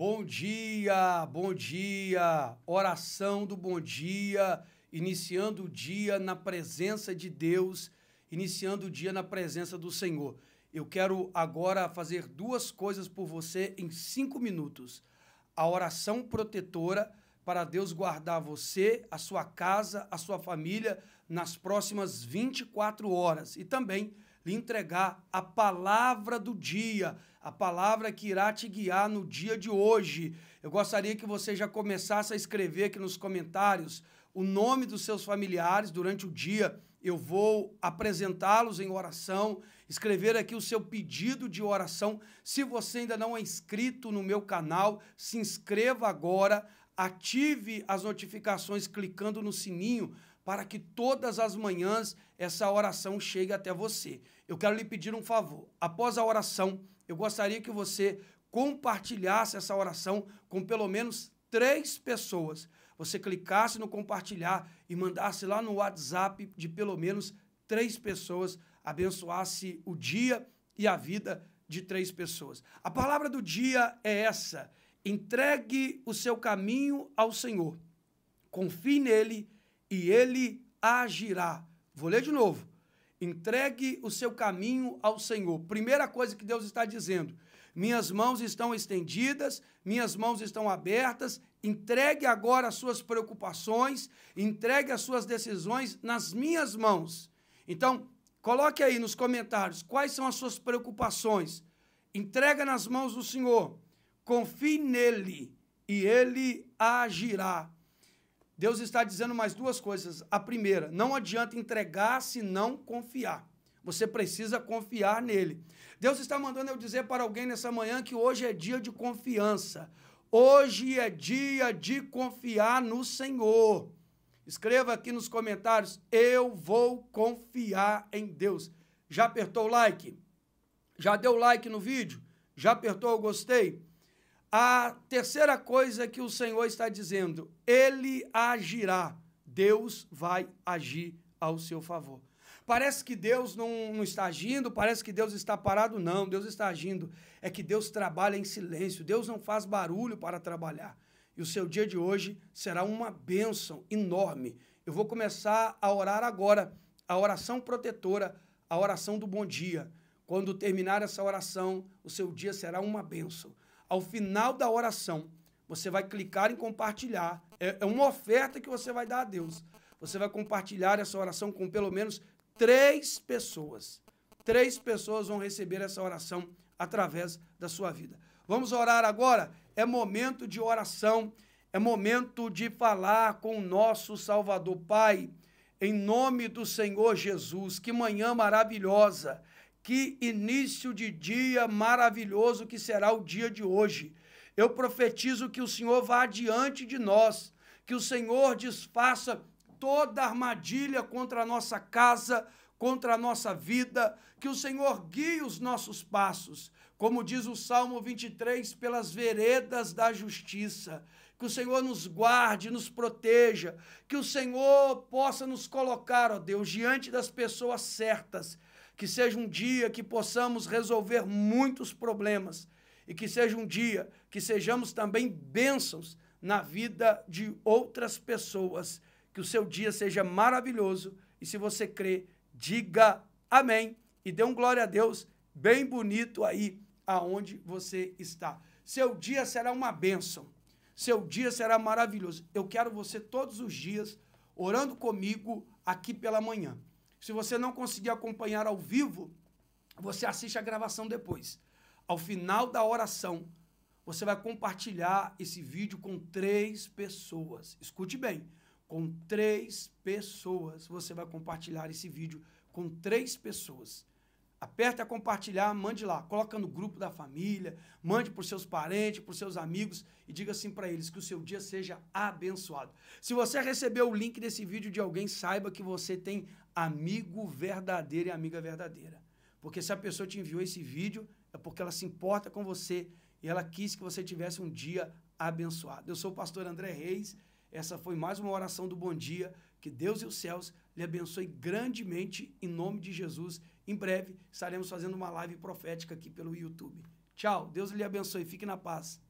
Bom dia, bom dia. Oração do bom dia, iniciando o dia na presença de Deus, iniciando o dia na presença do Senhor. Eu quero agora fazer duas coisas por você em cinco minutos. A oração protetora para Deus guardar você, a sua casa, a sua família nas próximas 24 horas. E também lhe entregar a palavra do dia, a palavra que irá te guiar no dia de hoje. Eu gostaria que você já começasse a escrever aqui nos comentários o nome dos seus familiares durante o dia. Eu vou apresentá-los em oração, escrever aqui o seu pedido de oração. Se você ainda não é inscrito no meu canal, se inscreva agora, ative as notificações clicando no sininho para que todas as manhãs essa oração chegue até você eu quero lhe pedir um favor. Após a oração, eu gostaria que você compartilhasse essa oração com pelo menos três pessoas. Você clicasse no compartilhar e mandasse lá no WhatsApp de pelo menos três pessoas, abençoasse o dia e a vida de três pessoas. A palavra do dia é essa: entregue o seu caminho ao Senhor, confie nele e ele agirá. Vou ler de novo. Entregue o seu caminho ao Senhor. Primeira coisa que Deus está dizendo: minhas mãos estão estendidas, minhas mãos estão abertas. Entregue agora as suas preocupações, entregue as suas decisões nas minhas mãos. Então, coloque aí nos comentários quais são as suas preocupações. Entrega nas mãos do Senhor. Confie nele e ele agirá Deus está dizendo mais duas coisas. A primeira, não adianta entregar se não confiar. Você precisa confiar nele. Deus está mandando eu dizer para alguém nessa manhã que hoje é dia de confiança. Hoje é dia de confiar no Senhor. Escreva aqui nos comentários: eu vou confiar em Deus. Já apertou o like? Já deu like no vídeo? Já apertou o gostei? A terceira coisa que o Senhor está dizendo, ele agirá, Deus vai agir ao seu favor. Parece que Deus não, não, está agindo, parece que Deus está parado, não, Deus está agindo. É que Deus trabalha em silêncio, Deus não faz barulho para trabalhar. E o seu dia de hoje será uma bênção enorme. Eu vou começar a orar agora, a oração protetora, a oração do bom dia. Quando terminar essa oração, o seu dia será uma bênção. Ao final da oração, você vai clicar em compartilhar. É, é uma oferta que você vai dar a Deus. Você vai compartilhar essa oração com pelo menos três pessoas. Três pessoas vão receber essa oração através da sua vida. Vamos orar agora? É momento de oração, é momento de falar com o nosso Salvador. Pai, em nome do Senhor Jesus, que manhã maravilhosa que início de dia maravilhoso que será o dia de hoje. Eu profetizo que o Senhor vá adiante de nós, que o Senhor desfaça toda armadilha contra a nossa casa, contra a nossa vida, que o Senhor guie os nossos passos, como diz o Salmo 23, pelas veredas da justiça. Que o Senhor nos guarde, nos proteja, que o Senhor possa nos colocar, ó Deus, diante das pessoas certas, que seja um dia que possamos resolver muitos problemas e que seja um dia que sejamos também bênçãos na vida de outras pessoas. Que o seu dia seja maravilhoso e se você crê, diga amém e dê um glória a Deus bem bonito aí aonde você está. Seu dia será uma bênção. Seu dia será maravilhoso. Eu quero você todos os dias orando comigo aqui pela manhã. Se você não conseguir acompanhar ao vivo, você assiste a gravação depois. Ao final da oração, você vai compartilhar esse vídeo com três pessoas. Escute bem, com três pessoas. Você vai compartilhar esse vídeo com três pessoas. Aperta compartilhar, mande lá, coloca no grupo da família, mande para os seus parentes, para os seus amigos e diga assim para eles que o seu dia seja abençoado. Se você recebeu o link desse vídeo de alguém, saiba que você tem amigo verdadeiro e amiga verdadeira. Porque se a pessoa te enviou esse vídeo, é porque ela se importa com você e ela quis que você tivesse um dia abençoado. Eu sou o pastor André Reis. Essa foi mais uma oração do bom dia. Que Deus e os céus lhe abençoe grandemente em nome de Jesus em breve estaremos fazendo uma live profética aqui pelo YouTube. Tchau, Deus lhe abençoe, fique na paz.